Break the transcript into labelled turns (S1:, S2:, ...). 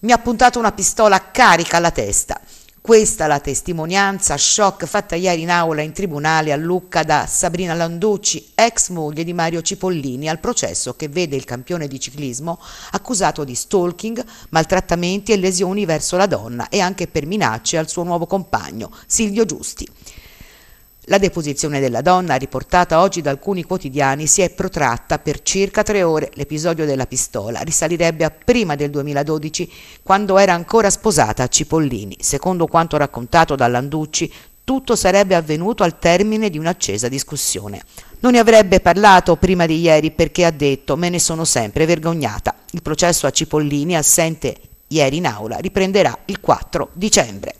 S1: Mi ha puntato una pistola carica alla testa. Questa la testimonianza shock fatta ieri in aula in tribunale a Lucca da Sabrina Landucci, ex moglie di Mario Cipollini, al processo che vede il campione di ciclismo accusato di stalking, maltrattamenti e lesioni verso la donna e anche per minacce al suo nuovo compagno Silvio Giusti. La deposizione della donna, riportata oggi da alcuni quotidiani, si è protratta per circa tre ore. L'episodio della pistola risalirebbe a prima del 2012, quando era ancora sposata a Cipollini. Secondo quanto raccontato dall'Anducci, tutto sarebbe avvenuto al termine di un'accesa discussione. Non ne avrebbe parlato prima di ieri perché ha detto me ne sono sempre vergognata. Il processo a Cipollini, assente ieri in aula, riprenderà il 4 dicembre.